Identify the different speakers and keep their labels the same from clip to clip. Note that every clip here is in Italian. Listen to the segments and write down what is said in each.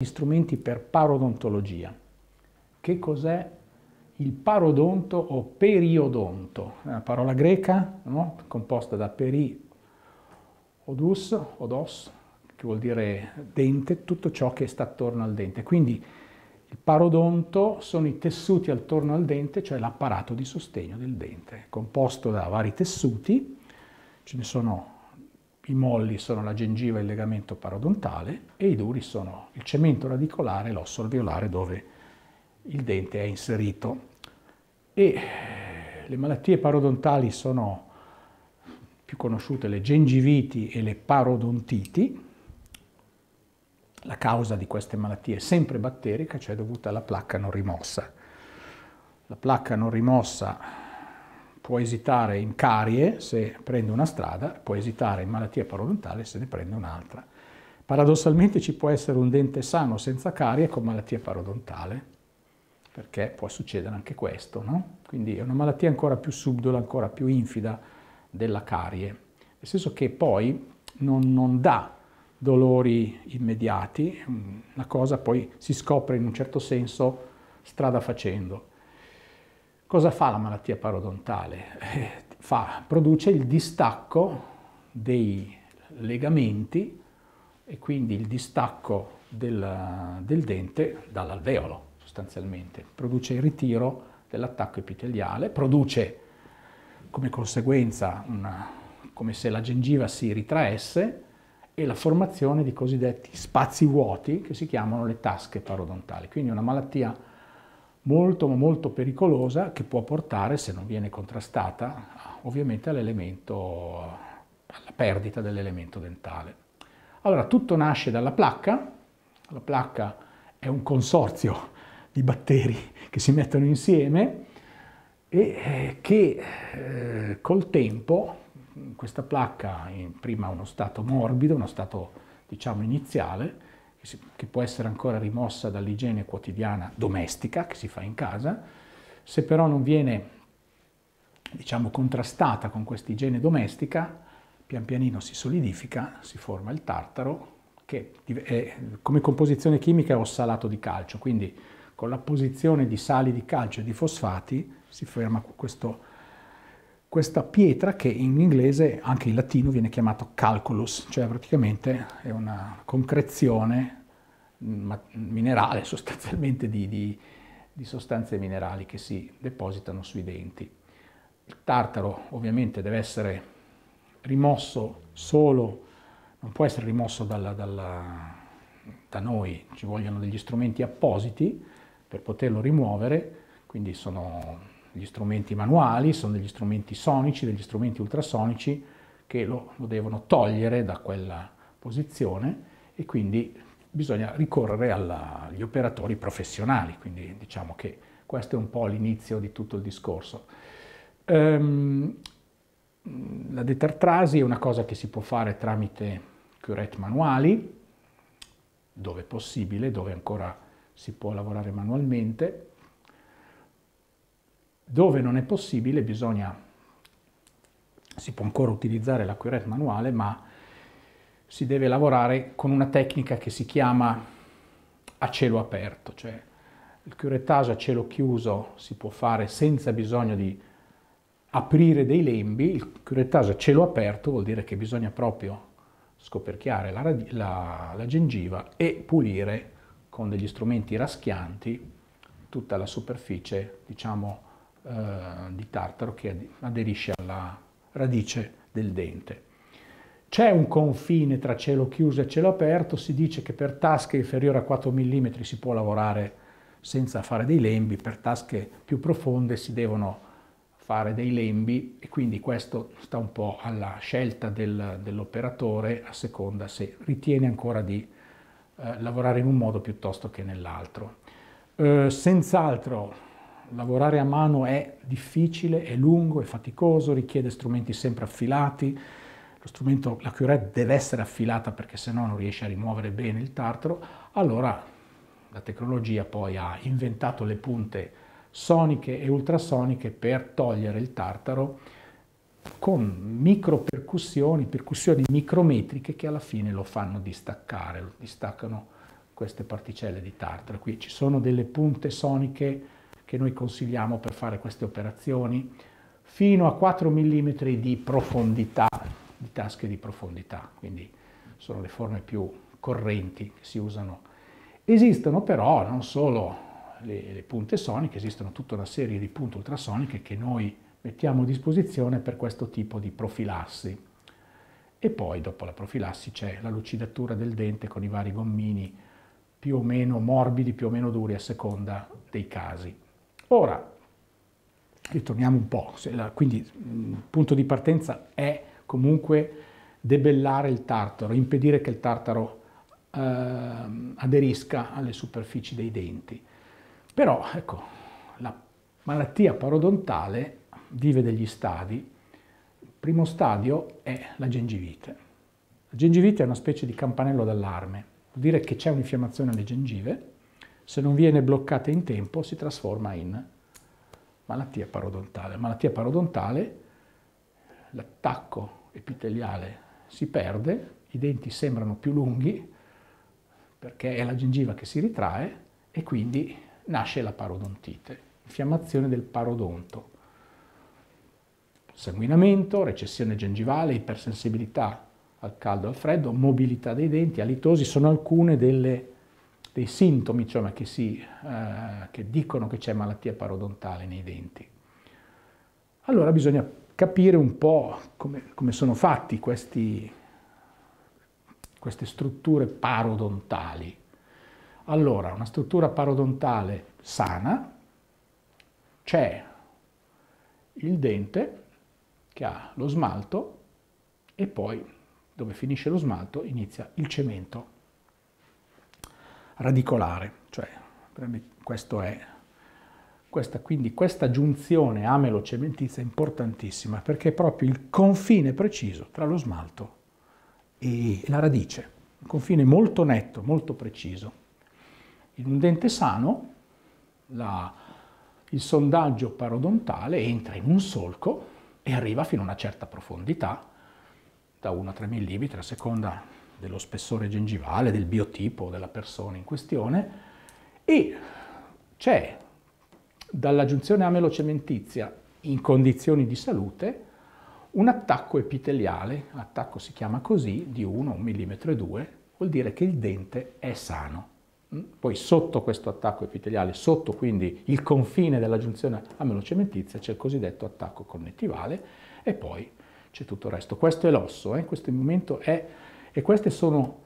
Speaker 1: Gli strumenti per parodontologia. Che cos'è il parodonto o periodonto? È una parola greca no? composta da peri odus, odos, che vuol dire dente, tutto ciò che sta attorno al dente. Quindi il parodonto sono i tessuti attorno al dente, cioè l'apparato di sostegno del dente, composto da vari tessuti, ce ne sono i molli sono la gengiva e il legamento parodontale e i duri sono il cemento radicolare e l'osso alveolare dove il dente è inserito. E eh, le malattie parodontali sono più conosciute le gengiviti e le parodontiti. La causa di queste malattie è sempre batterica, cioè dovuta alla placca non rimossa. La placca non rimossa può esitare in carie se prende una strada, può esitare in malattia parodontale se ne prende un'altra. Paradossalmente ci può essere un dente sano senza carie con malattia parodontale, perché può succedere anche questo, no? Quindi è una malattia ancora più subdola, ancora più infida della carie, nel senso che poi non, non dà dolori immediati, la cosa poi si scopre in un certo senso strada facendo. Cosa fa la malattia parodontale? Eh, fa, produce il distacco dei legamenti e quindi il distacco del, del dente dall'alveolo sostanzialmente, produce il ritiro dell'attacco epiteliale, produce come conseguenza una, come se la gengiva si ritraesse e la formazione di cosiddetti spazi vuoti che si chiamano le tasche parodontali, quindi una malattia molto molto pericolosa che può portare, se non viene contrastata, ovviamente alla perdita dell'elemento dentale. Allora, tutto nasce dalla placca, la placca è un consorzio di batteri che si mettono insieme e eh, che eh, col tempo questa placca in prima uno stato morbido, uno stato diciamo iniziale, che può essere ancora rimossa dall'igiene quotidiana domestica che si fa in casa, se però non viene diciamo contrastata con questa igiene domestica, pian pianino si solidifica, si forma il tartaro che è, come composizione chimica è ossalato di calcio, quindi con l'apposizione di sali di calcio e di fosfati si forma questo, questa pietra che in inglese, anche in latino, viene chiamata calculus, cioè praticamente è una concrezione minerale sostanzialmente di, di, di sostanze minerali che si depositano sui denti. Il tartaro ovviamente deve essere rimosso solo, non può essere rimosso dalla, dalla, da noi, ci vogliono degli strumenti appositi per poterlo rimuovere, quindi sono gli strumenti manuali, sono degli strumenti sonici, degli strumenti ultrasonici che lo, lo devono togliere da quella posizione e quindi bisogna ricorrere agli operatori professionali, quindi diciamo che questo è un po' l'inizio di tutto il discorso. Ehm, la detartrasi è una cosa che si può fare tramite curette manuali, dove è possibile, dove ancora si può lavorare manualmente. Dove non è possibile bisogna, si può ancora utilizzare la curette manuale, ma si deve lavorare con una tecnica che si chiama a cielo aperto, cioè il curettage a cielo chiuso si può fare senza bisogno di aprire dei lembi, il curettage a cielo aperto vuol dire che bisogna proprio scoperchiare la, la, la gengiva e pulire con degli strumenti raschianti tutta la superficie, diciamo, eh, di tartaro che aderisce alla radice del dente. C'è un confine tra cielo chiuso e cielo aperto, si dice che per tasche inferiori a 4 mm si può lavorare senza fare dei lembi, per tasche più profonde si devono fare dei lembi e quindi questo sta un po' alla scelta del, dell'operatore a seconda se ritiene ancora di eh, lavorare in un modo piuttosto che nell'altro. Eh, senz'altro lavorare a mano è difficile, è lungo, è faticoso, richiede strumenti sempre affilati, lo strumento, la curette deve essere affilata perché sennò non riesce a rimuovere bene il tartaro, allora la tecnologia poi ha inventato le punte soniche e ultrasoniche per togliere il tartaro con micro percussioni, percussioni micrometriche che alla fine lo fanno distaccare, lo distaccano queste particelle di tartaro. Qui ci sono delle punte soniche che noi consigliamo per fare queste operazioni fino a 4 mm di profondità di tasche di profondità, quindi sono le forme più correnti che si usano. Esistono però non solo le, le punte soniche, esistono tutta una serie di punte ultrasoniche che noi mettiamo a disposizione per questo tipo di profilassi. E poi dopo la profilassi c'è la lucidatura del dente con i vari gommini più o meno morbidi, più o meno duri a seconda dei casi. Ora, ritorniamo un po', quindi il mm, punto di partenza è comunque debellare il tartaro, impedire che il tartaro eh, aderisca alle superfici dei denti. Però ecco, la malattia parodontale vive degli stadi. Il primo stadio è la gengivite. La gengivite è una specie di campanello d'allarme, vuol dire che c'è un'infiammazione alle gengive, se non viene bloccata in tempo si trasforma in malattia parodontale. Malattia parodontale, l'attacco epiteliale si perde, i denti sembrano più lunghi perché è la gengiva che si ritrae e quindi nasce la parodontite, infiammazione del parodonto, sanguinamento, recessione gengivale, ipersensibilità al caldo e al freddo, mobilità dei denti, alitosi, sono alcuni dei sintomi insomma, che, si, eh, che dicono che c'è malattia parodontale nei denti. Allora bisogna capire un po' come, come sono fatti questi, queste strutture parodontali. Allora, una struttura parodontale sana, c'è il dente che ha lo smalto e poi dove finisce lo smalto inizia il cemento radicolare, cioè questo è questa, quindi questa giunzione amelo-cementizia è importantissima perché è proprio il confine preciso tra lo smalto e la radice, un confine molto netto, molto preciso. In un dente sano la, il sondaggio parodontale entra in un solco e arriva fino a una certa profondità, da 1 a 3 mm a seconda dello spessore gengivale, del biotipo della persona in questione, e c'è dalla giunzione amelocementizia in condizioni di salute un attacco epiteliale, l'attacco si chiama così, di 1, mm 2, vuol dire che il dente è sano. Mm? Poi sotto questo attacco epiteliale, sotto quindi il confine della giunzione amelocementizia, c'è il cosiddetto attacco connettivale e poi c'è tutto il resto. Questo è l'osso, eh? questo, è, sono,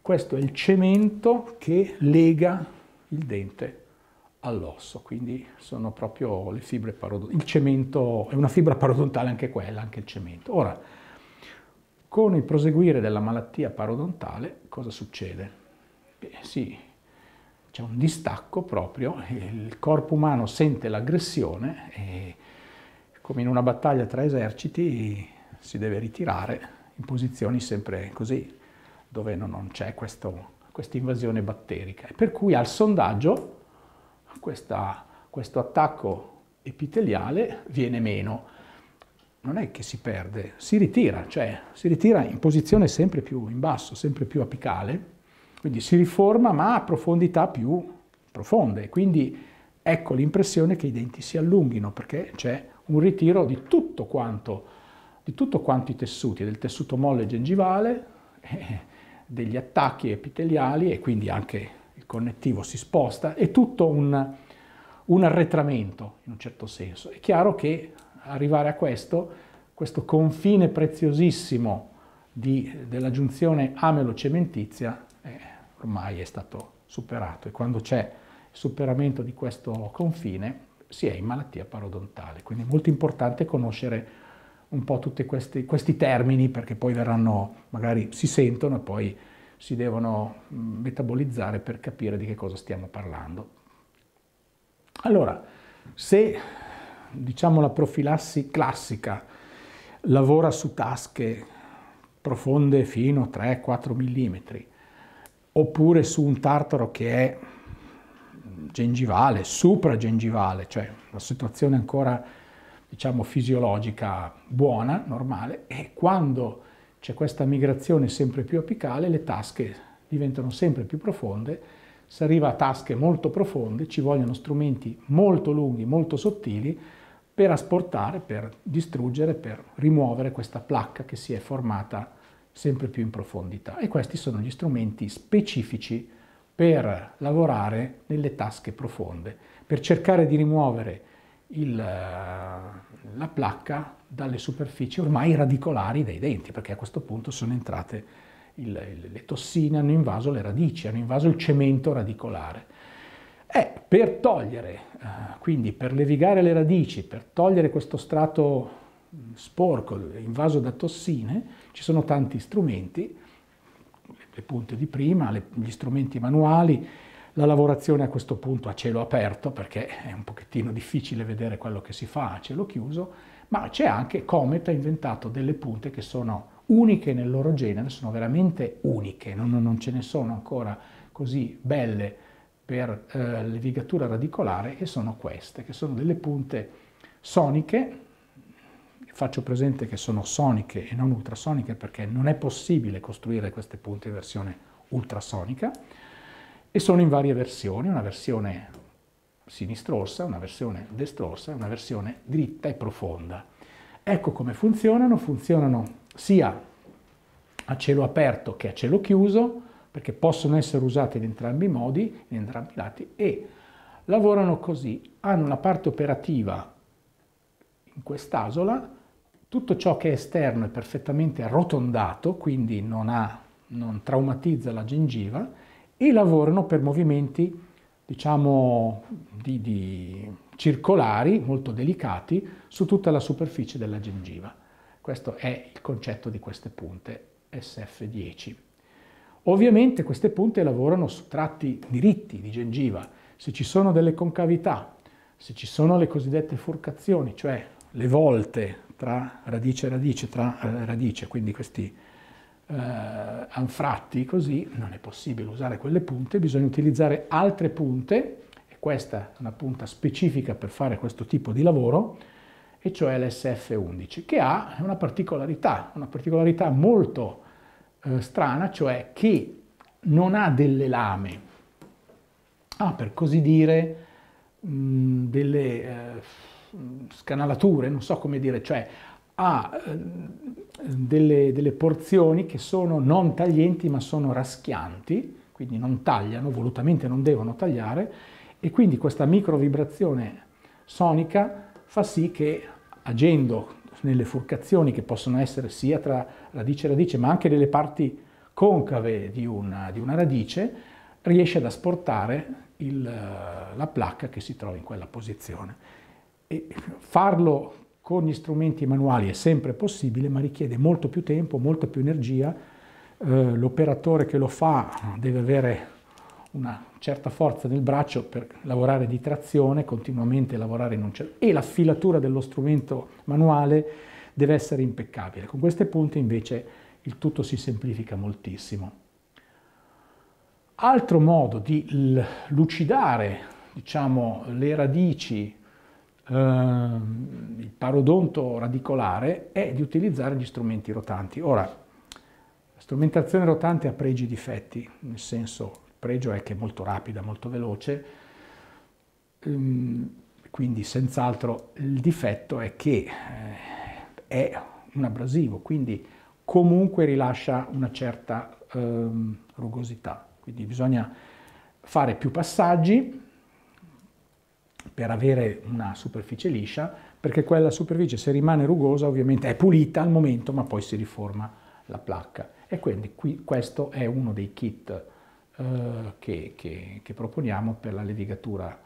Speaker 1: questo è il cemento che lega il dente all'osso, quindi sono proprio le fibre parodontali. Il cemento è una fibra parodontale anche quella, anche il cemento. Ora, con il proseguire della malattia parodontale, cosa succede? Beh, sì, c'è un distacco proprio, il corpo umano sente l'aggressione e come in una battaglia tra eserciti si deve ritirare in posizioni sempre così, dove non c'è questa invasione batterica. Per cui al sondaggio questa, questo attacco epiteliale viene meno. Non è che si perde, si ritira, cioè si ritira in posizione sempre più in basso, sempre più apicale, quindi si riforma ma a profondità più profonde. Quindi ecco l'impressione che i denti si allunghino perché c'è un ritiro di tutto quanto, di tutto quanto i tessuti, del tessuto molle gengivale, degli attacchi epiteliali e quindi anche connettivo si sposta, è tutto un, un arretramento in un certo senso. È chiaro che arrivare a questo, questo confine preziosissimo di, della giunzione amelo-cementizia eh, ormai è stato superato e quando c'è superamento di questo confine si è in malattia parodontale. Quindi è molto importante conoscere un po' tutti questi, questi termini perché poi verranno, magari si sentono e poi si devono metabolizzare per capire di che cosa stiamo parlando. Allora, se diciamo la profilassi classica lavora su tasche profonde fino a 3-4 mm, oppure su un tartaro che è gengivale, supragengivale, cioè la situazione ancora diciamo fisiologica buona, normale, e quando c'è questa migrazione sempre più apicale, le tasche diventano sempre più profonde, si arriva a tasche molto profonde, ci vogliono strumenti molto lunghi, molto sottili per asportare, per distruggere, per rimuovere questa placca che si è formata sempre più in profondità. E questi sono gli strumenti specifici per lavorare nelle tasche profonde, per cercare di rimuovere il eh, la placca dalle superfici ormai radicolari dei denti, perché a questo punto sono entrate il, le tossine, hanno invaso le radici, hanno invaso il cemento radicolare. E eh, per togliere, eh, quindi per levigare le radici, per togliere questo strato mm, sporco invaso da tossine, ci sono tanti strumenti, le punte di prima, gli strumenti manuali, la lavorazione a questo punto a cielo aperto, perché è un pochettino difficile vedere quello che si fa a cielo chiuso, ma c'è anche Comet ha inventato delle punte che sono uniche nel loro genere, sono veramente uniche, non, non ce ne sono ancora così belle per eh, le radicolare e sono queste, che sono delle punte soniche, faccio presente che sono soniche e non ultrasoniche perché non è possibile costruire queste punte in versione ultrasonica, e sono in varie versioni, una versione sinistrossa, una versione destrorsa, una versione dritta e profonda. Ecco come funzionano, funzionano sia a cielo aperto che a cielo chiuso, perché possono essere usate in entrambi i modi, in entrambi i lati, e lavorano così, hanno una parte operativa in quest'asola, tutto ciò che è esterno è perfettamente arrotondato, quindi non, ha, non traumatizza la gengiva, e lavorano per movimenti, diciamo, di, di circolari, molto delicati, su tutta la superficie della gengiva. Questo è il concetto di queste punte SF10. Ovviamente queste punte lavorano su tratti diritti di gengiva. Se ci sono delle concavità, se ci sono le cosiddette furcazioni, cioè le volte tra radice e radice, tra eh, radice, quindi questi eh, anfratti così, non è possibile usare quelle punte, bisogna utilizzare altre punte, e questa è una punta specifica per fare questo tipo di lavoro, e cioè l'SF11, che ha una particolarità, una particolarità molto eh, strana, cioè che non ha delle lame, ha ah, per così dire mh, delle eh, scanalature, non so come dire, cioè ha ehm, delle, delle, porzioni che sono non taglienti ma sono raschianti, quindi non tagliano, volutamente non devono tagliare, e quindi questa microvibrazione sonica fa sì che agendo nelle furcazioni che possono essere sia tra radice e radice ma anche nelle parti concave di una, di una radice, riesce ad asportare il, la placca che si trova in quella posizione. E farlo con gli strumenti manuali è sempre possibile, ma richiede molto più tempo, molta più energia. Eh, l'operatore che lo fa deve avere una certa forza nel braccio per lavorare di trazione, continuamente lavorare in un certo... e la filatura dello strumento manuale deve essere impeccabile. Con queste punte invece il tutto si semplifica moltissimo. Altro modo di lucidare diciamo, le radici Ehm, il parodonto radicolare è di utilizzare gli strumenti rotanti. Ora, la strumentazione rotante ha pregi e difetti, nel senso, il pregio è che è molto rapida, molto veloce, ehm, quindi senz'altro il difetto è che eh, è un abrasivo, quindi comunque rilascia una certa ehm, rugosità, quindi bisogna fare più passaggi, per avere una superficie liscia, perché quella superficie se rimane rugosa ovviamente è pulita al momento ma poi si riforma la placca. E quindi qui, questo è uno dei kit eh, che, che, che, proponiamo per la levigatura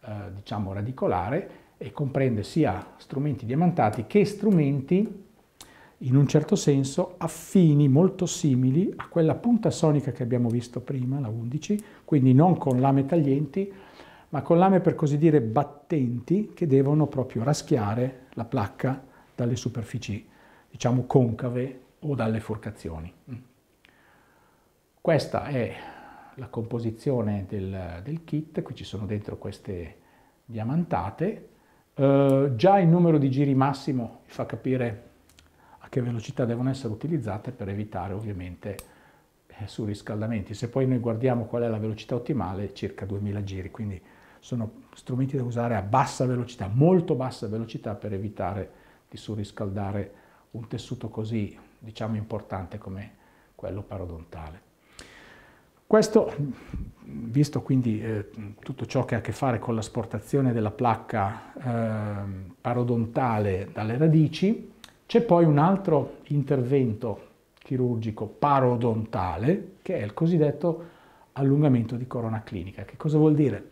Speaker 1: eh, diciamo radicolare e comprende sia strumenti diamantati che strumenti in un certo senso affini, molto simili a quella punta sonica che abbiamo visto prima, la 11, quindi non con lame taglienti, ma con lame per così dire battenti che devono proprio raschiare la placca dalle superfici, diciamo, concave o dalle forcazioni. Mm. Questa è la composizione del, del kit, qui ci sono dentro queste diamantate, eh, già il numero di giri massimo fa capire a che velocità devono essere utilizzate per evitare ovviamente eh, surriscaldamenti. Se poi noi guardiamo qual è la velocità ottimale, circa 2000 giri, quindi sono strumenti da usare a bassa velocità, molto bassa velocità per evitare di surriscaldare un tessuto così, diciamo, importante come quello parodontale. Questo, visto quindi eh, tutto ciò che ha a che fare con l'asportazione della placca eh, parodontale dalle radici, c'è poi un altro intervento chirurgico parodontale che è il cosiddetto allungamento di corona clinica. Che cosa vuol dire?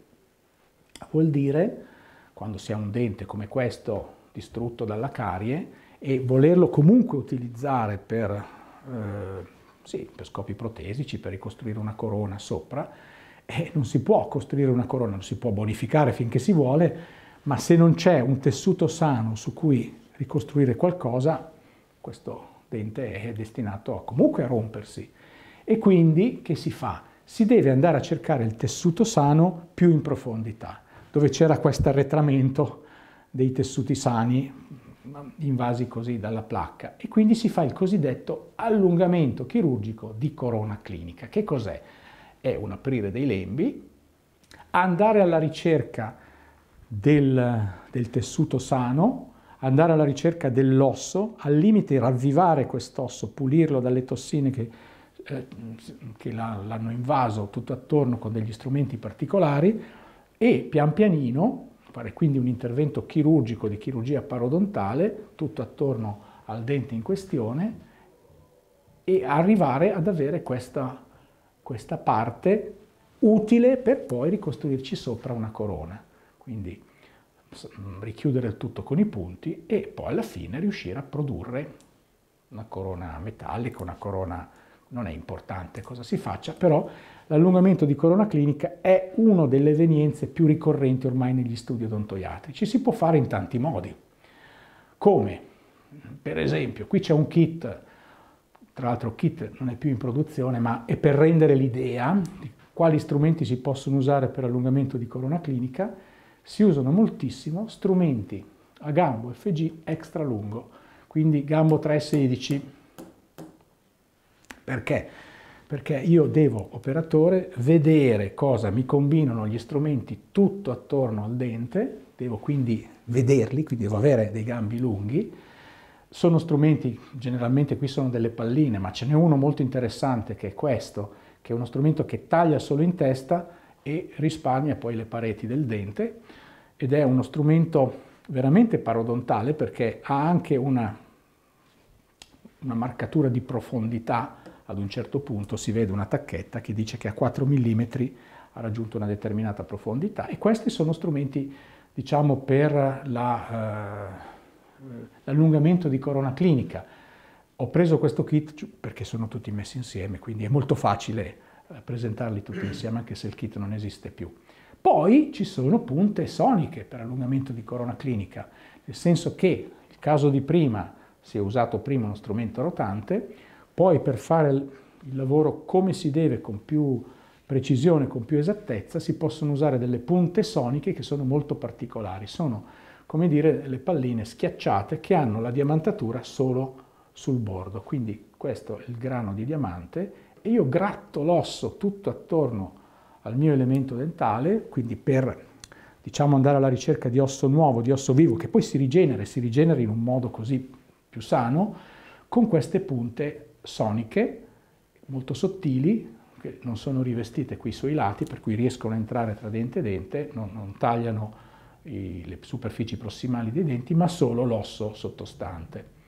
Speaker 1: Vuol dire, quando si ha un dente come questo distrutto dalla carie, e volerlo comunque utilizzare per, eh, sì, per scopi protesici, per ricostruire una corona sopra, eh, non si può costruire una corona, non si può bonificare finché si vuole, ma se non c'è un tessuto sano su cui ricostruire qualcosa, questo dente è destinato a, comunque a rompersi. E quindi che si fa? Si deve andare a cercare il tessuto sano più in profondità dove c'era questo arretramento dei tessuti sani invasi così dalla placca e quindi si fa il cosiddetto allungamento chirurgico di corona clinica. Che cos'è? È un aprire dei lembi, andare alla ricerca del, del tessuto sano, andare alla ricerca dell'osso, al limite ravvivare quest'osso, pulirlo dalle tossine che, eh, che l'hanno invaso tutto attorno con degli strumenti particolari, e pian pianino fare quindi un intervento chirurgico di chirurgia parodontale tutto attorno al dente in questione e arrivare ad avere questa, questa parte utile per poi ricostruirci sopra una corona. Quindi richiudere il tutto con i punti e poi alla fine riuscire a produrre una corona metallica, una corona non è importante cosa si faccia, però l'allungamento di corona clinica è una delle evenienze più ricorrenti ormai negli studi odontoiatrici. Si può fare in tanti modi. Come? Per esempio, qui c'è un kit, tra l'altro kit non è più in produzione, ma è per rendere l'idea di quali strumenti si possono usare per allungamento di corona clinica, si usano moltissimo strumenti a gambo FG extra lungo, quindi gambo 3,16. Perché? perché io devo, operatore, vedere cosa mi combinano gli strumenti tutto attorno al dente, devo quindi vederli, quindi devo avere dei gambi lunghi. Sono strumenti, generalmente qui sono delle palline, ma ce n'è uno molto interessante che è questo, che è uno strumento che taglia solo in testa e risparmia poi le pareti del dente ed è uno strumento veramente parodontale perché ha anche una, una marcatura di profondità ad un certo punto si vede una tacchetta che dice che a 4 mm ha raggiunto una determinata profondità e questi sono strumenti diciamo, per la, eh, l'allungamento di corona clinica. Ho preso questo kit perché sono tutti messi insieme, quindi è molto facile eh, presentarli tutti insieme anche se il kit non esiste più. Poi ci sono punte soniche per allungamento di corona clinica, nel senso che il caso di prima si è usato prima uno strumento rotante, poi per fare il lavoro come si deve, con più precisione, con più esattezza, si possono usare delle punte soniche che sono molto particolari. Sono, come dire, le palline schiacciate che hanno la diamantatura solo sul bordo. Quindi questo è il grano di diamante e io gratto l'osso tutto attorno al mio elemento dentale, quindi per diciamo, andare alla ricerca di osso nuovo, di osso vivo, che poi si rigenera e si rigenera in un modo così più sano, con queste punte soniche molto sottili che non sono rivestite qui sui lati per cui riescono a entrare tra dente e dente, non, non tagliano i, le superfici prossimali dei denti ma solo l'osso sottostante.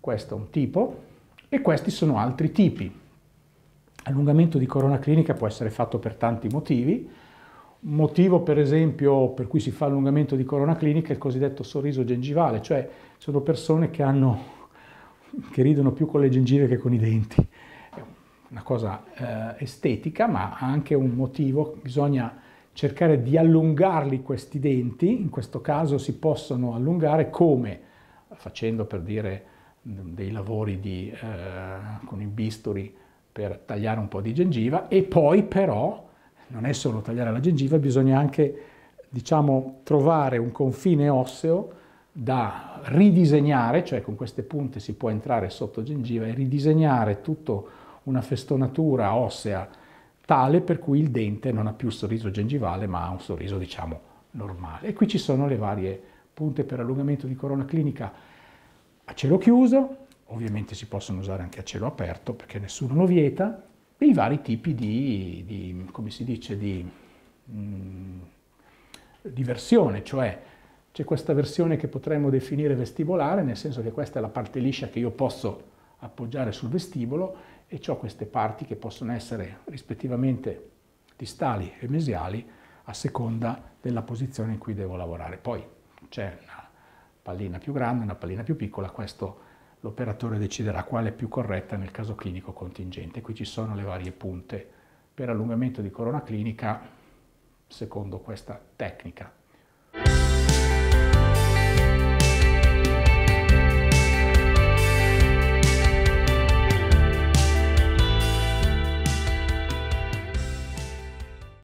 Speaker 1: Questo è un tipo e questi sono altri tipi. Allungamento di corona clinica può essere fatto per tanti motivi, un motivo per esempio per cui si fa allungamento di corona clinica è il cosiddetto sorriso gengivale, cioè sono persone che hanno che ridono più con le gengive che con i denti. È una cosa eh, estetica, ma ha anche un motivo, bisogna cercare di allungarli questi denti, in questo caso si possono allungare come facendo per dire dei lavori di, eh, con i bisturi per tagliare un po' di gengiva e poi però non è solo tagliare la gengiva, bisogna anche diciamo, trovare un confine osseo da ridisegnare, cioè con queste punte si può entrare sotto gengiva e ridisegnare tutta una festonatura ossea tale per cui il dente non ha più il sorriso gengivale ma ha un sorriso diciamo normale. E qui ci sono le varie punte per allungamento di corona clinica a cielo chiuso, ovviamente si possono usare anche a cielo aperto perché nessuno lo vieta, e i vari tipi di, di come si dice, di mh, mm, diversione, cioè c'è questa versione che potremmo definire vestibolare, nel senso che questa è la parte liscia che io posso appoggiare sul vestibolo e ho queste parti che possono essere rispettivamente distali e mesiali a seconda della posizione in cui devo lavorare. Poi c'è una pallina più grande, una pallina più piccola, questo l'operatore deciderà quale è più corretta nel caso clinico contingente. Qui ci sono le varie punte per allungamento di corona clinica secondo questa tecnica.